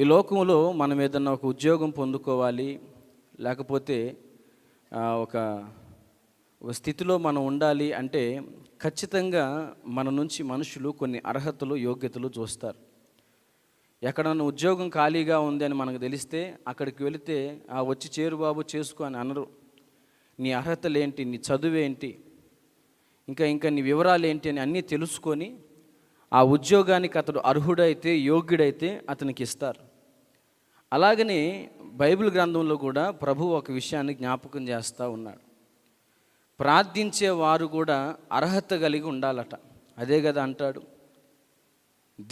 ఈ లోకంలో మనం ఏదన్నా ఒక ఉద్యోగం పొందుకోవాలి లేకపోతే ఒక ఒక స్థితిలో మనం ఉండాలి అంటే ఖచ్చితంగా మన నుంచి మనుషులు కొన్ని అర్హతలు యోగ్యతలు చూస్తారు ఎక్కడన్నా ఉద్యోగం ఖాళీగా ఉంది అని మనకు తెలిస్తే అక్కడికి వెళితే ఆ వచ్చి చేరుబాబు చేసుకో అని అనరు నీ అర్హతలేంటి నీ చదువేంటి ఇంకా ఇంకా నీ వివరాలు ఏంటి అని అన్నీ తెలుసుకొని ఆ ఉద్యోగానికి అతడు అర్హుడైతే యోగ్యుడైతే అతనికి ఇస్తారు అలాగనే బైబిల్ గ్రంథంలో కూడా ప్రభు ఒక విషయాన్ని జ్ఞాపకం చేస్తూ ఉన్నాడు ప్రార్థించే వారు కూడా అర్హత కలిగి ఉండాలట అదే కదా అంటాడు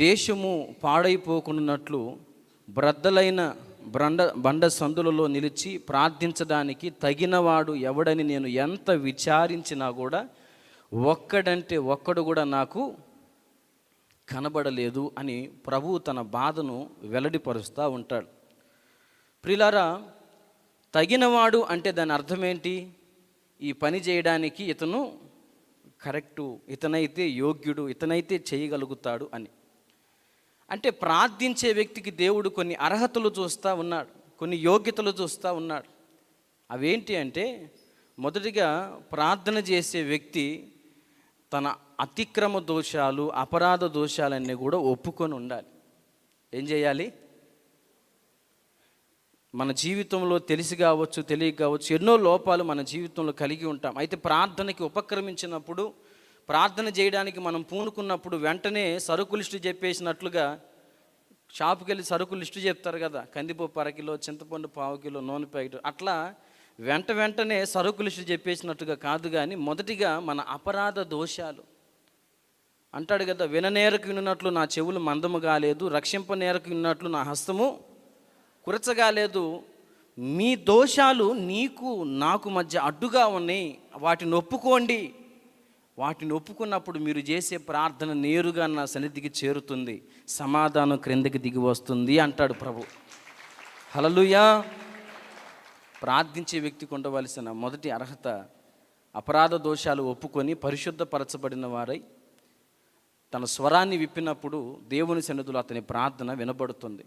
దేశము పాడైపోకున్నట్లు బ్రద్దలైన బ్రండ బండ సందులలో నిలిచి ప్రార్థించడానికి తగినవాడు ఎవడని నేను ఎంత విచారించినా కూడా ఒక్కడంటే ఒక్కడు కూడా నాకు కనబడలేదు అని ప్రభు తన బాధను వెల్లడిపరుస్తూ ఉంటాడు ప్రిలారా తగినవాడు అంటే దాని అర్థం ఏంటి ఈ పని చేయడానికి ఇతను కరెక్టు ఇతనైతే యోగ్యుడు ఇతనైతే చేయగలుగుతాడు అని అంటే ప్రార్థించే వ్యక్తికి దేవుడు కొన్ని అర్హతలు చూస్తూ ఉన్నాడు కొన్ని యోగ్యతలు చూస్తూ ఉన్నాడు అవేంటి అంటే మొదటిగా ప్రార్థన చేసే వ్యక్తి తన అతిక్రమ దోషాలు అపరాధ దోషాలన్నీ కూడా ఒప్పుకొని ఉండాలి ఏం చేయాలి మన జీవితంలో తెలిసి కావచ్చు తెలియక కావచ్చు ఎన్నో లోపాలు మన జీవితంలో కలిగి ఉంటాం అయితే ప్రార్థనకి ఉపక్రమించినప్పుడు ప్రార్థన చేయడానికి మనం పూనుకున్నప్పుడు వెంటనే సరుకు లిస్టు చెప్పేసినట్లుగా షాప్కి వెళ్ళి సరుకు లిస్టు చెప్తారు కదా కందిపప్పు అరకిలో చింతపండు పావు కిలో నూనె ప్యాకెట్ అట్లా వెంట వెంటనే సరుకు లిస్టు చెప్పేసినట్టుగా కాదు కానీ మొదటిగా మన అపరాధ దోషాలు అంటాడు కదా విననేరకు విన్నట్లు నా చెవులు మందము కాలేదు రక్షింప నేరకు విన్నట్లు నా హస్తము కురచగా లేదు మీ దోషాలు నీకు నాకు మధ్య అడ్డుగా ఉన్నాయి వాటిని ఒప్పుకోండి వాటిని ఒప్పుకున్నప్పుడు మీరు చేసే ప్రార్థన నేరుగా నా సన్నిధికి చేరుతుంది సమాధానం క్రిందకి దిగి వస్తుంది అంటాడు ప్రభు హలలుయా ప్రార్థించే వ్యక్తికి ఉండవలసిన మొదటి అర్హత అపరాధ దోషాలు ఒప్పుకొని పరిశుద్ధపరచబడిన వారై తన స్వరాన్ని విప్పినప్పుడు దేవుని సన్నిధులు అతని ప్రార్థన వినబడుతుంది